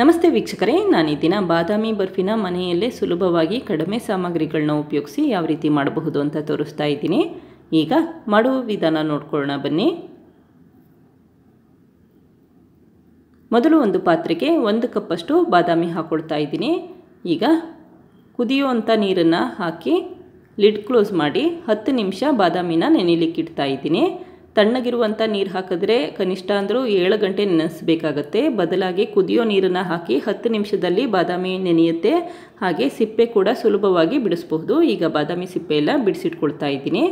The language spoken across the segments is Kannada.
ನಮಸ್ತೆ ವೀಕ್ಷಕರೇ ನಾನು ಈ ದಿನ ಬಾದಾಮಿ ಬರ್ಫಿನ ಮನೆಯಲ್ಲೇ ಸುಲಭವಾಗಿ ಕಡಿಮೆ ಸಾಮಗ್ರಿಗಳನ್ನ ಉಪಯೋಗಿಸಿ ಯಾವ ರೀತಿ ಮಾಡಬಹುದು ಅಂತ ತೋರಿಸ್ತಾ ಇದ್ದೀನಿ ಈಗ ಮಾಡುವ ವಿಧಾನ ನೋಡ್ಕೊಳ್ಳೋಣ ಬನ್ನಿ ಮೊದಲು ಒಂದು ಪಾತ್ರೆಗೆ ಒಂದು ಕಪ್ಪಷ್ಟು ಬಾದಾಮಿ ಹಾಕ್ಕೊಳ್ತಾ ಇದ್ದೀನಿ ಈಗ ಕುದಿಯುವಂಥ ನೀರನ್ನು ಹಾಕಿ ಲಿಡ್ ಕ್ಲೋಸ್ ಮಾಡಿ ಹತ್ತು ನಿಮಿಷ ಬಾದಾಮಿನ ನೆನೆಲಿಕ್ಕೆ ಇಡ್ತಾ ಇದ್ದೀನಿ ತಣ್ಣಗಿರುವಂಥ ನೀರು ಹಾಕಿದ್ರೆ ಕನಿಷ್ಠ ಅಂದರೂ ಏಳು ಗಂಟೆ ನೆನೆಸಬೇಕಾಗತ್ತೆ ಬದಲಾಗಿ ಕುದಿಯೋ ನೀರನ್ನು ಹಾಕಿ ಹತ್ತು ನಿಮಿಷದಲ್ಲಿ ಬಾದಾಮಿ ನೆನೆಯುತ್ತೆ ಹಾಗೆ ಸಿಪ್ಪೆ ಕೂಡ ಸುಲಭವಾಗಿ ಬಿಡಿಸ್ಬಹುದು ಈಗ ಬಾದಾಮಿ ಸಿಪ್ಪೆ ಎಲ್ಲ ಬಿಡಿಸಿಟ್ಕೊಳ್ತಾ ಇದ್ದೀನಿ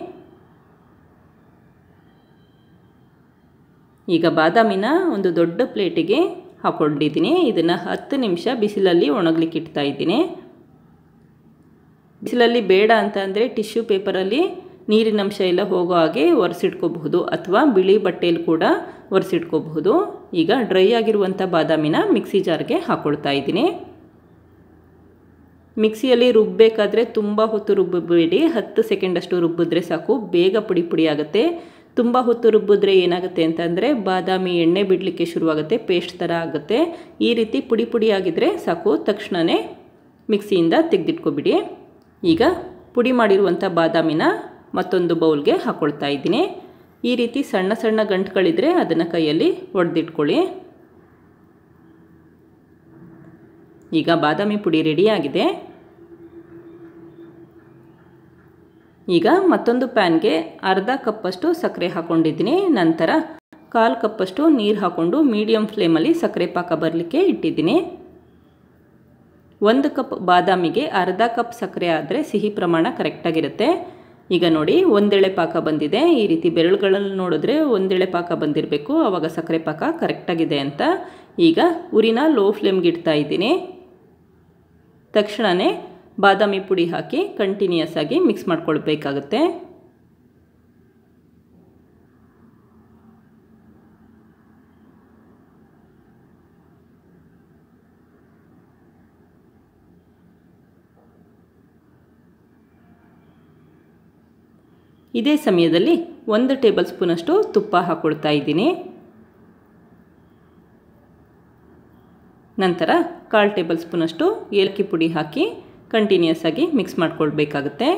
ಈಗ ಬಾದಾಮಿನ ಒಂದು ದೊಡ್ಡ ಪ್ಲೇಟಿಗೆ ಹಾಕೊಂಡಿದ್ದೀನಿ ಇದನ್ನು ಹತ್ತು ನಿಮಿಷ ಬಿಸಿಲಲ್ಲಿ ಒಣಗಲಿಕ್ಕೆ ಇಡ್ತಾ ಇದ್ದೀನಿ ಬಿಸಿಲಲ್ಲಿ ಬೇಡ ಅಂತ ಅಂದರೆ ಟಿಶ್ಯೂ ಪೇಪರಲ್ಲಿ ನೀರಿನಂಶ ಎಲ್ಲ ಹೋಗೋ ಹಾಗೆ ಒರೆಸಿಟ್ಕೋಬಹುದು ಅಥವಾ ಬಿಳಿ ಬಟ್ಟೆಯಲ್ಲಿ ಕೂಡ ಒರೆಸಿಟ್ಕೋಬಹುದು ಈಗ ಡ್ರೈ ಆಗಿರುವಂಥ ಬಾದಾಮಿನ ಮಿಕ್ಸಿ ಜಾರ್ಗೆ ಹಾಕ್ಕೊಳ್ತಾ ಇದ್ದೀನಿ ಮಿಕ್ಸಿಯಲ್ಲಿ ರುಬ್ಬಬೇಕಾದ್ರೆ ತುಂಬ ಹೊತ್ತು ರುಬ್ಬಬೇಡಿ ಹತ್ತು ಸೆಕೆಂಡಷ್ಟು ರುಬ್ಬಿದ್ರೆ ಸಾಕು ಬೇಗ ಪುಡಿ ಪುಡಿ ಆಗುತ್ತೆ ತುಂಬ ಹೊತ್ತು ರುಬ್ಬಿದ್ರೆ ಏನಾಗುತ್ತೆ ಅಂತಂದರೆ ಬಾದಾಮಿ ಎಣ್ಣೆ ಬಿಡಲಿಕ್ಕೆ ಶುರುವಾಗುತ್ತೆ ಪೇಸ್ಟ್ ಥರ ಆಗುತ್ತೆ ಈ ರೀತಿ ಪುಡಿ ಪುಡಿ ಆಗಿದ್ರೆ ಸಾಕು ತಕ್ಷಣವೇ ಮಿಕ್ಸಿಯಿಂದ ತೆಗೆದಿಟ್ಕೊಬಿಡಿ ಈಗ ಪುಡಿ ಮಾಡಿರುವಂಥ ಬಾದಾಮಿನ ಮತ್ತೊಂದು ಬೌಲ್ಗೆ ಹಾಕ್ಕೊಳ್ತಾ ಇದ್ದೀನಿ ಈ ರೀತಿ ಸಣ್ಣ ಸಣ್ಣ ಗಂಟುಗಳಿದ್ರೆ ಅದನ್ನು ಕೈಯಲ್ಲಿ ಒಡೆದಿಟ್ಕೊಳ್ಳಿ ಈಗ ಬಾದಾಮಿ ಪುಡಿ ರೆಡಿಯಾಗಿದೆ ಈಗ ಮತ್ತೊಂದು ಪ್ಯಾನ್ಗೆ ಅರ್ಧ ಕಪ್ಪಷ್ಟು ಸಕ್ಕರೆ ಹಾಕ್ಕೊಂಡಿದ್ದೀನಿ ನಂತರ ಕಾಲು ಕಪ್ಪಷ್ಟು ನೀರು ಹಾಕ್ಕೊಂಡು ಮೀಡಿಯಮ್ ಫ್ಲೇಮಲ್ಲಿ ಸಕ್ಕರೆ ಪಾಕ ಬರಲಿಕ್ಕೆ ಇಟ್ಟಿದ್ದೀನಿ ಒಂದು ಕಪ್ ಬಾದಾಮಿಗೆ ಅರ್ಧ ಕಪ್ ಸಕ್ಕರೆ ಆದರೆ ಸಿಹಿ ಪ್ರಮಾಣ ಕರೆಕ್ಟಾಗಿರುತ್ತೆ ಈಗ ನೋಡಿ ಒಂದೆಳೆ ಪಾಕ ಬಂದಿದೆ ಈ ರೀತಿ ಬೆರಳುಗಳಲ್ಲಿ ನೋಡಿದ್ರೆ ಒಂದೆಳೆ ಪಾಕ ಬಂದಿರಬೇಕು ಆವಾಗ ಸಕ್ಕರೆ ಪಾಕ ಕರೆಕ್ಟಾಗಿದೆ ಅಂತ ಈಗ ಉರಿನ ಲೋ ಫ್ಲೇಮ್ಗೆ ಇಡ್ತಾ ಇದ್ದೀನಿ ತಕ್ಷಣವೇ ಬಾದಾಮಿ ಪುಡಿ ಹಾಕಿ ಕಂಟಿನ್ಯೂಸ್ ಆಗಿ ಮಿಕ್ಸ್ ಮಾಡ್ಕೊಳ್ಬೇಕಾಗುತ್ತೆ ಇದೇ ಸಮಯದಲ್ಲಿ ಒಂದು ಟೇಬಲ್ ಸ್ಪೂನಷ್ಟು ತುಪ್ಪ ಹಾಕ್ಕೊಡ್ತಾ ಇದ್ದೀನಿ ನಂತರ ಕಾಲು ಟೇಬಲ್ ಸ್ಪೂನಷ್ಟು ಏಲಕ್ಕಿ ಪುಡಿ ಹಾಕಿ ಕಂಟಿನ್ಯೂಸ್ ಆಗಿ ಮಿಕ್ಸ್ ಮಾಡ್ಕೊಳ್ಬೇಕಾಗುತ್ತೆ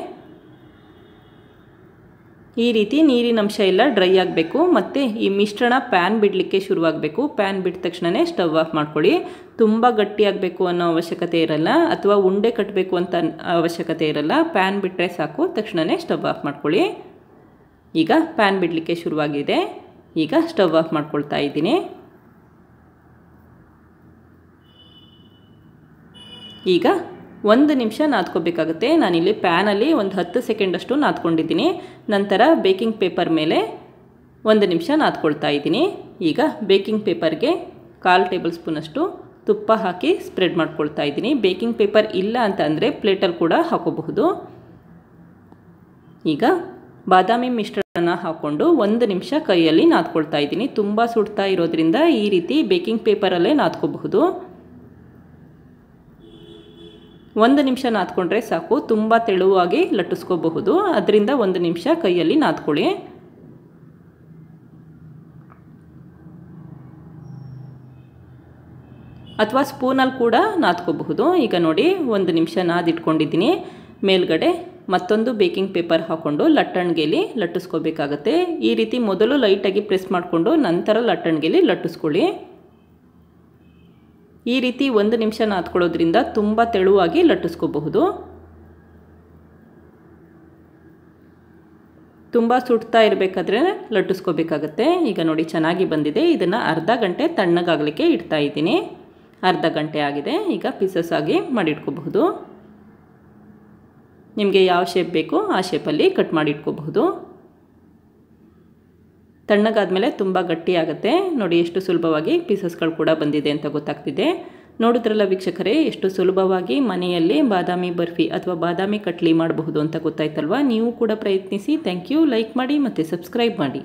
ಈ ರೀತಿ ನೀರಿನ ಅಂಶ ಎಲ್ಲ ಡ್ರೈ ಆಗಬೇಕು ಮತ್ತು ಈ ಮಿಶ್ರಣ ಪ್ಯಾನ್ ಬಿಡಲಿಕ್ಕೆ ಶುರುವಾಗಬೇಕು ಪ್ಯಾನ್ ಬಿಟ್ಟ ತಕ್ಷಣವೇ ಸ್ಟವ್ ಆಫ್ ಮಾಡ್ಕೊಳ್ಳಿ ತುಂಬ ಗಟ್ಟಿಯಾಗಬೇಕು ಅನ್ನೋ ಅವಶ್ಯಕತೆ ಇರಲ್ಲ ಅಥವಾ ಉಂಡೆ ಕಟ್ಟಬೇಕು ಅಂತ ಅವಶ್ಯಕತೆ ಇರಲ್ಲ ಪ್ಯಾನ್ ಬಿಟ್ಟರೆ ಸಾಕು ತಕ್ಷಣವೇ ಸ್ಟವ್ ಆಫ್ ಮಾಡ್ಕೊಳ್ಳಿ ಈಗ ಪ್ಯಾನ್ ಬಿಡಲಿಕ್ಕೆ ಶುರುವಾಗಿದೆ ಈಗ ಸ್ಟವ್ ಆಫ್ ಮಾಡ್ಕೊಳ್ತಾ ಇದ್ದೀನಿ ಈಗ ಒಂದು ನಿಮಿಷ ನಾದ್ಕೋಬೇಕಾಗುತ್ತೆ ನಾನಿಲ್ಲಿ ಪ್ಯಾನಲ್ಲಿ ಒಂದು ಹತ್ತು ಸೆಕೆಂಡಷ್ಟು ನಾದ್ಕೊಂಡಿದ್ದೀನಿ ನಂತರ ಬೇಕಿಂಗ್ ಪೇಪರ್ ಮೇಲೆ ಒಂದು ನಿಮಿಷ ನಾದ್ಕೊಳ್ತಾ ಇದ್ದೀನಿ ಈಗ ಬೇಕಿಂಗ್ ಪೇಪರ್ಗೆ ಕಾಲು ಟೇಬಲ್ ಸ್ಪೂನಷ್ಟು ತುಪ್ಪ ಹಾಕಿ ಸ್ಪ್ರೆಡ್ ಮಾಡ್ಕೊಳ್ತಾ ಇದ್ದೀನಿ ಬೇಕಿಂಗ್ ಪೇಪರ್ ಇಲ್ಲ ಅಂತ ಅಂದರೆ ಪ್ಲೇಟಲ್ಲಿ ಕೂಡ ಹಾಕೋಬಹುದು ಈಗ ಬಾದಾಮಿ ಮಿಶ್ರಣನ ಹಾಕ್ಕೊಂಡು ಒಂದು ನಿಮಿಷ ಕೈಯಲ್ಲಿ ನಾದ್ಕೊಳ್ತಾ ಇದ್ದೀನಿ ತುಂಬ ಸುಡ್ತಾ ಇರೋದ್ರಿಂದ ಈ ರೀತಿ ಬೇಕಿಂಗ್ ಪೇಪರಲ್ಲೇ ನಾದ್ಕೋಬಹುದು ಒಂದು ನಿಮಿಷ ನಾದ್ಕೊಂಡ್ರೆ ಸಾಕು ತುಂಬ ತೆಳುವಾಗಿ ಲಟ್ಟಿಸ್ಕೋಬಹುದು ಅದರಿಂದ ಒಂದು ನಿಮಿಷ ಕೈಯಲ್ಲಿ ನಾದ್ಕೊಳ್ಳಿ ಅಥವಾ ಸ್ಪೂನಲ್ಲಿ ಕೂಡ ನಾದ್ಕೋಬಹುದು ಈಗ ನೋಡಿ ಒಂದು ನಿಮಿಷ ನಾದಿಟ್ಕೊಂಡಿದ್ದೀನಿ ಮೇಲ್ಗಡೆ ಮತ್ತೊಂದು ಬೇಕಿಂಗ್ ಪೇಪರ್ ಹಾಕ್ಕೊಂಡು ಲಟ್ಟಣ್ಗೆಲಿ ಲಟ್ಟಿಸ್ಕೋಬೇಕಾಗತ್ತೆ ಈ ರೀತಿ ಮೊದಲು ಲೈಟಾಗಿ ಪ್ರೆಸ್ ಮಾಡಿಕೊಂಡು ನಂತರ ಲಟ್ಟಣಿಗೆಲಿ ಲಟ್ಟಿಸ್ಕೊಳ್ಳಿ ಈ ರೀತಿ ಒಂದು ನಿಮಿಷ ನಾದ್ಕೊಳ್ಳೋದ್ರಿಂದ ತುಂಬ ತೆಳುವಾಗಿ ಲಟ್ಟಿಸ್ಕೋಬಹುದು ತುಂಬ ಸುಡ್ತಾ ಇರಬೇಕಾದ್ರೆ ಲಟ್ಟಿಸ್ಕೋಬೇಕಾಗತ್ತೆ ಈಗ ನೋಡಿ ಚೆನ್ನಾಗಿ ಬಂದಿದೆ ಇದನ್ನು ಅರ್ಧ ಗಂಟೆ ತಣ್ಣಗಾಗಲಿಕ್ಕೆ ಇಡ್ತಾ ಇದ್ದೀನಿ ಅರ್ಧ ಗಂಟೆ ಆಗಿದೆ ಈಗ ಪೀಸಸ್ ಆಗಿ ಮಾಡಿಟ್ಕೋಬಹುದು ನಿಮಗೆ ಯಾವ ಶೇಪ್ ಬೇಕೋ ಆ ಶೇಪಲ್ಲಿ ಕಟ್ ಮಾಡಿಟ್ಕೋಬಹುದು ತಣ್ಣಗಾದಮೇಲೆ ತುಂಬ ಗಟ್ಟಿಯಾಗುತ್ತೆ ನೋಡಿ ಎಷ್ಟು ಸುಲಭವಾಗಿ ಪೀಸಸ್ಗಳು ಕೂಡ ಬಂದಿದೆ ಅಂತ ಗೊತ್ತಾಗ್ತಿದೆ ನೋಡಿದ್ರಲ್ಲ ವೀಕ್ಷಕರೇ ಎಷ್ಟು ಸುಲಭವಾಗಿ ಮನೆಯಲ್ಲಿ ಬಾದಾಮಿ ಬರ್ಫಿ ಅಥವಾ ಬಾದಾಮಿ ಕಟ್ಲಿ ಮಾಡಬಹುದು ಅಂತ ಗೊತ್ತಾಯ್ತಲ್ವಾ ನೀವು ಕೂಡ ಪ್ರಯತ್ನಿಸಿ ಥ್ಯಾಂಕ್ ಯು ಲೈಕ್ ಮಾಡಿ ಮತ್ತು ಸಬ್ಸ್ಕ್ರೈಬ್ ಮಾಡಿ